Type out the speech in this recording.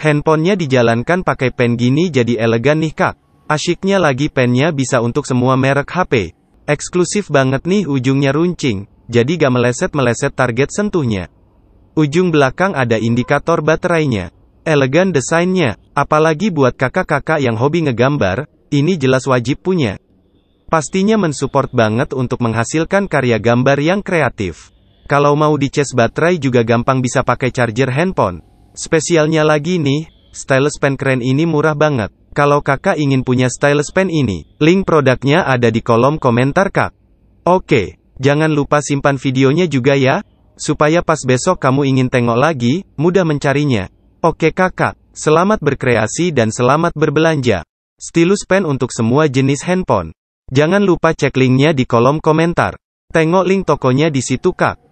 Handphonenya dijalankan pakai pen gini jadi elegan nih kak. Asyiknya lagi pennya bisa untuk semua merek HP. Eksklusif banget nih ujungnya runcing, jadi gak meleset-meleset target sentuhnya. Ujung belakang ada indikator baterainya. Elegan desainnya, apalagi buat kakak-kakak yang hobi ngegambar, ini jelas wajib punya. Pastinya mensupport banget untuk menghasilkan karya gambar yang kreatif. Kalau mau dices baterai juga gampang bisa pakai charger handphone. Spesialnya lagi nih, stylus pen keren ini murah banget. Kalau kakak ingin punya stylus pen ini, link produknya ada di kolom komentar kak. Oke, jangan lupa simpan videonya juga ya, supaya pas besok kamu ingin tengok lagi, mudah mencarinya. Oke kakak, selamat berkreasi dan selamat berbelanja. Stylus pen untuk semua jenis handphone. Jangan lupa cek linknya di kolom komentar. Tengok link tokonya di situ kak.